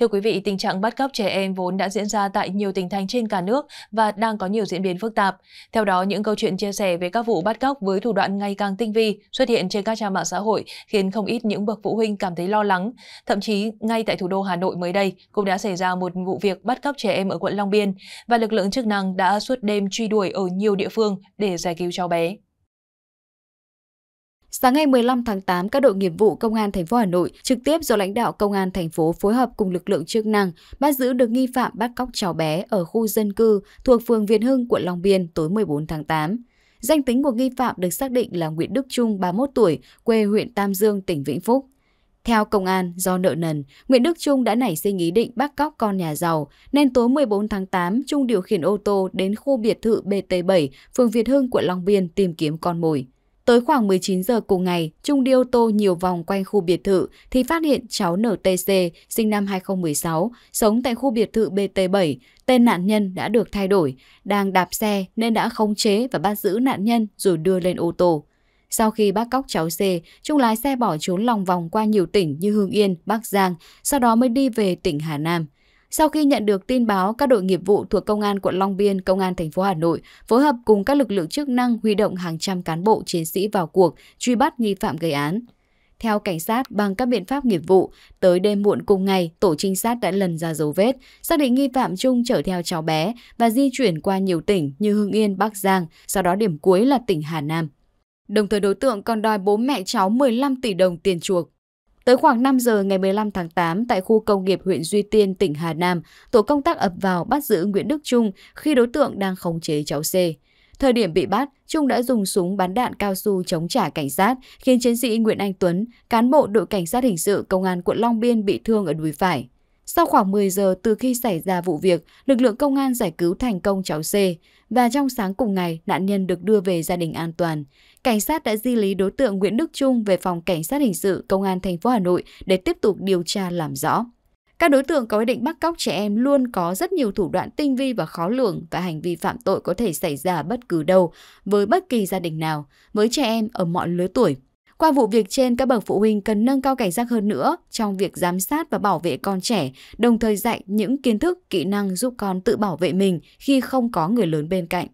Thưa quý vị, tình trạng bắt cóc trẻ em vốn đã diễn ra tại nhiều tỉnh thành trên cả nước và đang có nhiều diễn biến phức tạp. Theo đó, những câu chuyện chia sẻ về các vụ bắt cóc với thủ đoạn ngày càng tinh vi xuất hiện trên các trang mạng xã hội khiến không ít những bậc phụ huynh cảm thấy lo lắng. Thậm chí, ngay tại thủ đô Hà Nội mới đây cũng đã xảy ra một vụ việc bắt cóc trẻ em ở quận Long Biên và lực lượng chức năng đã suốt đêm truy đuổi ở nhiều địa phương để giải cứu cháu bé. Sáng ngày 15 tháng 8, các đội nghiệp vụ Công an thành phố Hà Nội trực tiếp do lãnh đạo Công an thành phố phối hợp cùng lực lượng chức năng bắt giữ được nghi phạm bắt cóc cháu bé ở khu dân cư thuộc phường Việt Hưng, quận Long Biên tối 14 tháng 8. Danh tính của nghi phạm được xác định là Nguyễn Đức Trung, 31 tuổi, quê huyện Tam Dương, tỉnh Vĩnh Phúc. Theo công an, do nợ nần, Nguyễn Đức Trung đã nảy sinh ý định bắt cóc con nhà giàu, nên tối 14 tháng 8, Trung điều khiển ô tô đến khu biệt thự BT7, phường Việt Hưng, quận Long Biên tìm kiếm con mồi. Tới khoảng 19 giờ cùng ngày, Trung đi ô tô nhiều vòng quanh khu biệt thự thì phát hiện cháu NTC, sinh năm 2016, sống tại khu biệt thự BT7. Tên nạn nhân đã được thay đổi, đang đạp xe nên đã khống chế và bắt giữ nạn nhân rồi đưa lên ô tô. Sau khi bắt cóc cháu C, Trung lái xe bỏ trốn lòng vòng qua nhiều tỉnh như Hương Yên, Bắc Giang, sau đó mới đi về tỉnh Hà Nam. Sau khi nhận được tin báo, các đội nghiệp vụ thuộc Công an quận Long Biên, Công an thành phố Hà Nội phối hợp cùng các lực lượng chức năng huy động hàng trăm cán bộ chiến sĩ vào cuộc truy bắt nghi phạm gây án. Theo cảnh sát, bằng các biện pháp nghiệp vụ, tới đêm muộn cùng ngày, tổ trinh sát đã lần ra dấu vết, xác định nghi phạm Trung chở theo cháu bé và di chuyển qua nhiều tỉnh như Hưng Yên, Bắc Giang, sau đó điểm cuối là tỉnh Hà Nam. Đồng thời đối tượng còn đòi bố mẹ cháu 15 tỷ đồng tiền chuộc. Tới khoảng 5 giờ ngày 15 tháng 8 tại khu công nghiệp huyện Duy Tiên, tỉnh Hà Nam, tổ công tác ập vào bắt giữ Nguyễn Đức Trung khi đối tượng đang khống chế cháu C. Thời điểm bị bắt, Trung đã dùng súng bắn đạn cao su chống trả cảnh sát, khiến chiến sĩ Nguyễn Anh Tuấn, cán bộ đội cảnh sát hình sự công an quận Long Biên bị thương ở đùi phải. Sau khoảng 10 giờ từ khi xảy ra vụ việc, lực lượng công an giải cứu thành công cháu C và trong sáng cùng ngày nạn nhân được đưa về gia đình an toàn. Cảnh sát đã di lý đối tượng Nguyễn Đức Trung về phòng cảnh sát hình sự công an thành phố Hà Nội để tiếp tục điều tra làm rõ. Các đối tượng có ý định bắt cóc trẻ em luôn có rất nhiều thủ đoạn tinh vi và khó lường và hành vi phạm tội có thể xảy ra bất cứ đâu, với bất kỳ gia đình nào, với trẻ em ở mọi lứa tuổi. Qua vụ việc trên, các bậc phụ huynh cần nâng cao cảnh giác hơn nữa trong việc giám sát và bảo vệ con trẻ, đồng thời dạy những kiến thức, kỹ năng giúp con tự bảo vệ mình khi không có người lớn bên cạnh.